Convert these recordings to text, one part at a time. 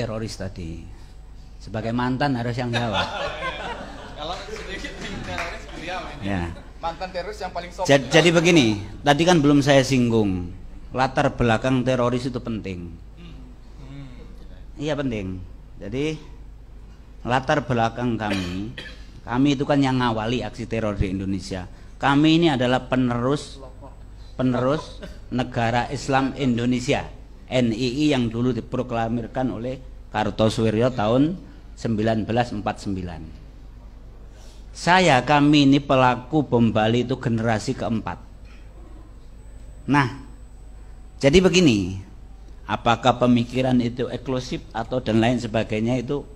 teroris tadi. Sebagai mantan harus yang jawab. Ya. Mantan teroris yang paling Jadi, jadi begini, tadi kan belum saya singgung. Latar belakang teroris itu penting. Hmm. Iya penting. Jadi latar belakang kami, kami itu kan yang ngawali aksi teror di Indonesia. Kami ini adalah penerus penerus negara Islam Indonesia. NII yang dulu diproklamirkan oleh Kartosuwiryo tahun 1949 saya kami ini pelaku bom Bali itu generasi keempat nah jadi begini apakah pemikiran itu eksklusif atau dan lain sebagainya itu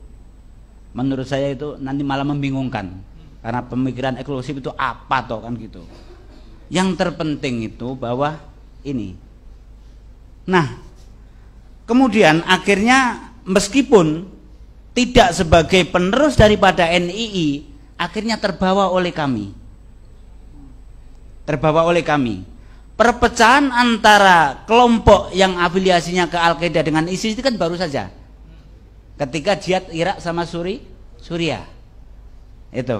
menurut saya itu nanti malah membingungkan karena pemikiran eksklusif itu apa toh kan gitu yang terpenting itu bahwa ini nah kemudian akhirnya meskipun tidak sebagai penerus daripada NII akhirnya terbawa oleh kami terbawa oleh kami perpecahan antara kelompok yang afiliasinya ke Al-Qaeda dengan ISIS itu kan baru saja ketika jihad Irak sama Suri Suria. itu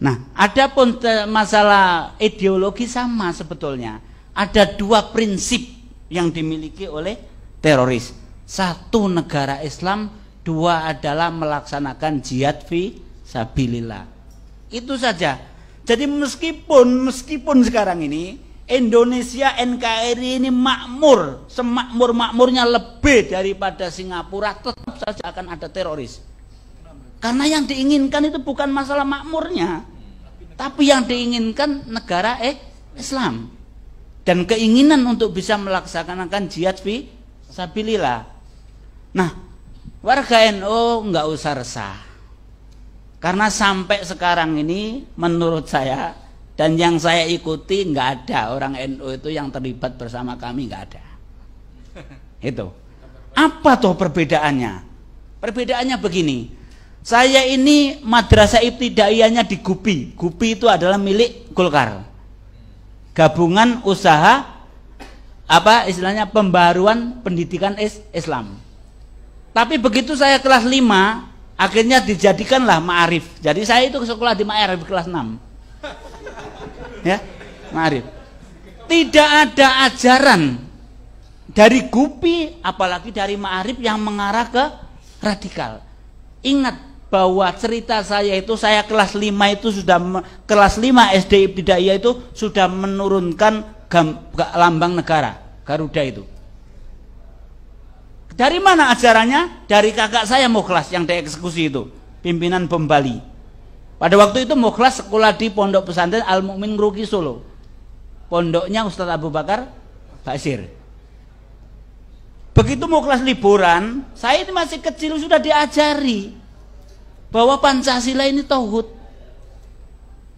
nah ada pun masalah ideologi sama sebetulnya ada dua prinsip yang dimiliki oleh teroris satu negara Islam, dua adalah melaksanakan jihad fi sabilillah. Itu saja. Jadi meskipun meskipun sekarang ini Indonesia NKRI ini makmur, semakmur-makmurnya lebih daripada Singapura, tetap saja akan ada teroris. Karena yang diinginkan itu bukan masalah makmurnya, tapi yang diinginkan negara eh Islam dan keinginan untuk bisa melaksanakan jihad fi sabilillah Nah, warga NU nggak usah resah. Karena sampai sekarang ini menurut saya dan yang saya ikuti nggak ada orang NU itu yang terlibat bersama kami nggak ada. Itu. Apa tuh perbedaannya? Perbedaannya begini. Saya ini madrasah ibtidaiyahnya di Gupi. Gupi itu adalah milik Golkar. Gabungan usaha apa istilahnya pembaruan pendidikan Islam tapi begitu saya kelas 5, akhirnya dijadikanlah ma'arif. Jadi saya itu sekolah di ma'arif kelas 6. Ya, ma'arif. Tidak ada ajaran dari gupi apalagi dari ma'arif yang mengarah ke radikal. Ingat bahwa cerita saya itu saya kelas 5 itu sudah kelas 5 SD Ibtidaiyah itu sudah menurunkan gam, lambang negara Garuda itu. Dari mana ajarannya? Dari kakak saya Mukhlas yang dieksekusi itu, pimpinan Bom Bali. Pada waktu itu Mukhlas sekolah di Pondok Pesantren Al Mukmin Ruki Solo. Pondoknya Ustadz Abu Bakar Basir. Begitu Mukhlas liburan, saya ini masih kecil sudah diajari bahwa Pancasila ini tauhid.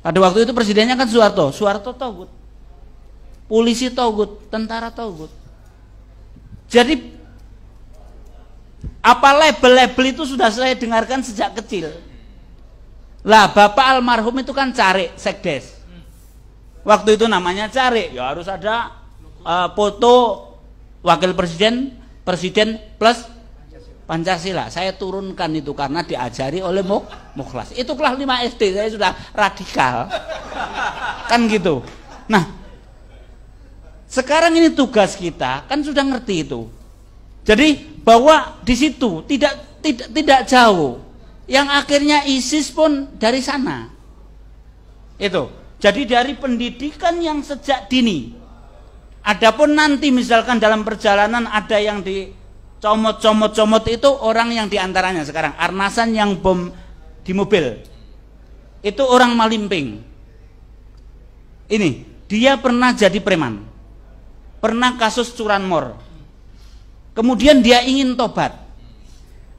Pada waktu itu presidennya kan Soeharto, Soeharto tauhid. Polisi tauhid, tentara tauhid. Jadi apa label-label itu sudah saya dengarkan sejak kecil. Lah bapak almarhum itu kan cari sekdes. Waktu itu namanya cari, ya harus ada uh, foto wakil presiden, presiden plus Pancasila. Saya turunkan itu karena diajari oleh Muk Mukhlas. Itu kelas 5 SD saya sudah radikal. Kan gitu. Nah, sekarang ini tugas kita kan sudah ngerti itu. Jadi bahwa di situ tidak tidak tidak jauh. Yang akhirnya ISIS pun dari sana. Itu. Jadi dari pendidikan yang sejak dini. Adapun nanti misalkan dalam perjalanan ada yang di comot comot comot itu orang yang diantaranya sekarang arnasan yang bom di mobil itu orang malimping ini dia pernah jadi preman pernah kasus curanmor Kemudian dia ingin tobat.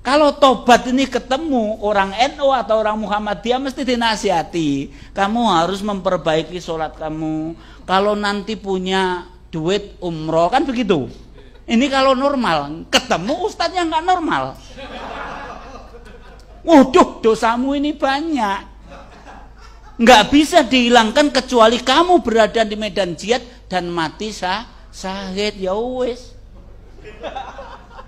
Kalau tobat ini ketemu orang NU NO atau orang Muhammadiyah mesti dinasihati. Kamu harus memperbaiki sholat kamu. Kalau nanti punya duit umroh kan begitu. Ini kalau normal, ketemu ustadznya nggak normal. Waduh, dosamu ini banyak. Nggak bisa dihilangkan kecuali kamu berada di medan jihad dan mati sah sahid ya wis.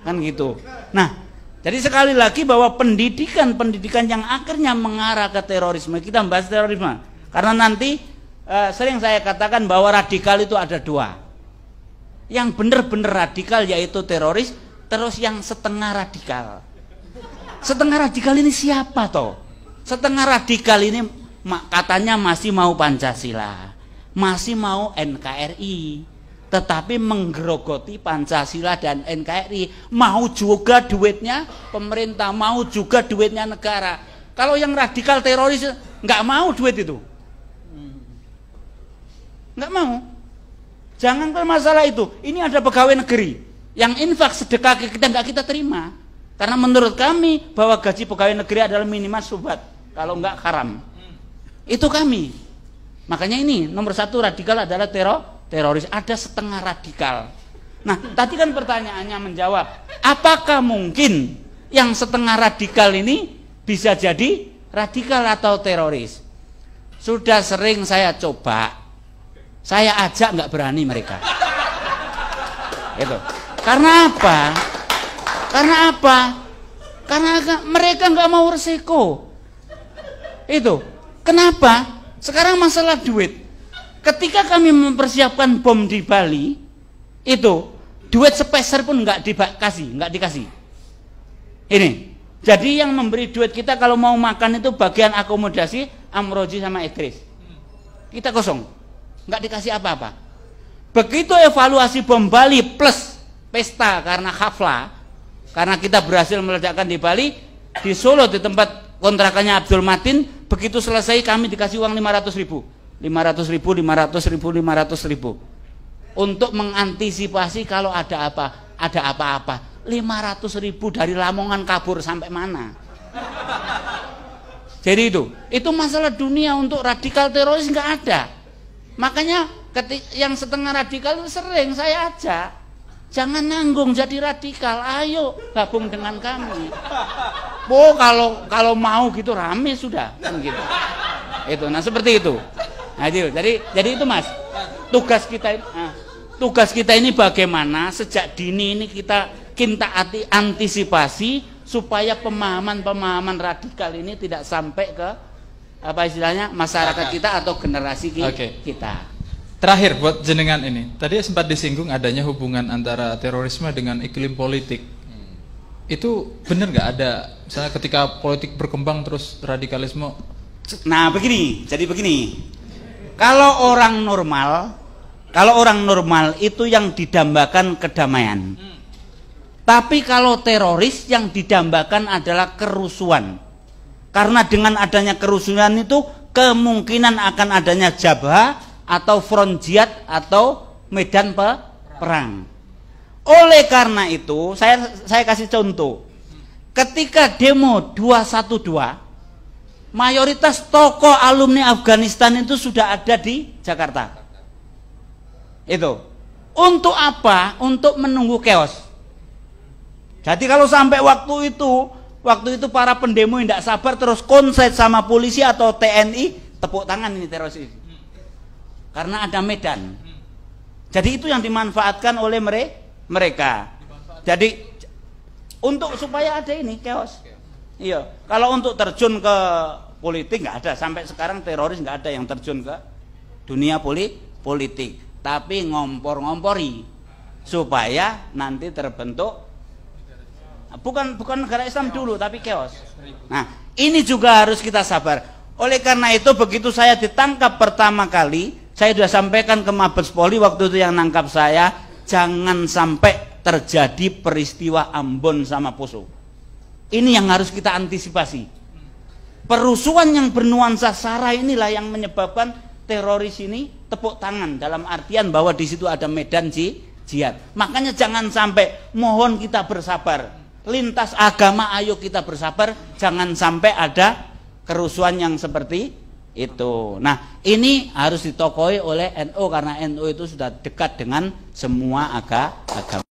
Kan gitu. Nah, jadi sekali lagi bahwa pendidikan-pendidikan yang akhirnya mengarah ke terorisme, kita membahas terorisme. Karena nanti eh, sering saya katakan bahwa radikal itu ada dua. Yang benar-benar radikal yaitu teroris, terus yang setengah radikal. Setengah radikal ini siapa toh? Setengah radikal ini katanya masih mau Pancasila, masih mau NKRI, tetapi menggerogoti Pancasila dan NKRI mau juga duitnya pemerintah mau juga duitnya negara kalau yang radikal teroris nggak mau duit itu nggak mau jangan ke masalah itu ini ada pegawai negeri yang infak sedekah kita nggak kita terima karena menurut kami bahwa gaji pegawai negeri adalah minimal sobat kalau nggak haram itu kami makanya ini nomor satu radikal adalah teror teroris, ada setengah radikal. Nah, tadi kan pertanyaannya menjawab, apakah mungkin yang setengah radikal ini bisa jadi radikal atau teroris? Sudah sering saya coba, saya ajak nggak berani mereka. Itu Karena apa? Karena apa? Karena mereka nggak mau resiko. Itu. Kenapa? Sekarang masalah duit. Ketika kami mempersiapkan bom di Bali, itu duit sepeser pun nggak dikasih, nggak dikasih. Ini. Jadi yang memberi duit kita kalau mau makan itu bagian akomodasi Amroji sama Idris. Kita kosong, nggak dikasih apa-apa. Begitu evaluasi bom Bali plus pesta karena hafla, karena kita berhasil meledakkan di Bali, di Solo di tempat kontrakannya Abdul Matin, begitu selesai kami dikasih uang 500 ribu 500 ribu, 500 ribu, 500 ribu untuk mengantisipasi kalau ada apa ada apa-apa 500 ribu dari Lamongan kabur sampai mana jadi itu itu masalah dunia untuk radikal teroris nggak ada makanya ketik yang setengah radikal itu sering saya ajak jangan nanggung jadi radikal ayo gabung dengan kami oh kalau kalau mau gitu rame sudah kan gitu itu nah seperti itu Adil. Nah, jadi jadi itu Mas. Tugas kita ah, tugas kita ini bagaimana sejak dini ini kita hati antisipasi supaya pemahaman-pemahaman radikal ini tidak sampai ke apa istilahnya masyarakat kita atau generasi kita. okay. kita. Terakhir buat jenengan ini, tadi sempat disinggung adanya hubungan antara terorisme dengan iklim politik. Hmm. Itu benar nggak ada, misalnya ketika politik berkembang terus radikalisme? Nah begini, jadi begini, kalau orang normal, kalau orang normal itu yang didambakan kedamaian. Tapi kalau teroris yang didambakan adalah kerusuhan. Karena dengan adanya kerusuhan itu kemungkinan akan adanya jabah atau front jihad atau medan pe perang. Oleh karena itu, saya saya kasih contoh. Ketika demo 212 mayoritas tokoh alumni Afghanistan itu sudah ada di Jakarta. Itu. Untuk apa? Untuk menunggu chaos. Jadi kalau sampai waktu itu, waktu itu para pendemo tidak sabar terus konset sama polisi atau TNI, tepuk tangan ini teroris ini. Karena ada medan. Jadi itu yang dimanfaatkan oleh mereka. Jadi untuk supaya ada ini chaos. Iya, kalau untuk terjun ke politik nggak ada sampai sekarang teroris nggak ada yang terjun ke dunia poli politik tapi ngompor-ngompori supaya nanti terbentuk bukan bukan negara Islam dulu tapi chaos nah ini juga harus kita sabar oleh karena itu begitu saya ditangkap pertama kali saya sudah sampaikan ke Mabes Poli waktu itu yang nangkap saya jangan sampai terjadi peristiwa Ambon sama Poso ini yang harus kita antisipasi Perusuhan yang bernuansa sara inilah yang menyebabkan teroris ini tepuk tangan dalam artian bahwa di situ ada medan ji, jihad. Makanya jangan sampai mohon kita bersabar. Lintas agama ayo kita bersabar, jangan sampai ada kerusuhan yang seperti itu. Nah, ini harus ditokoi oleh NU NO, karena NU NO itu sudah dekat dengan semua aga agama.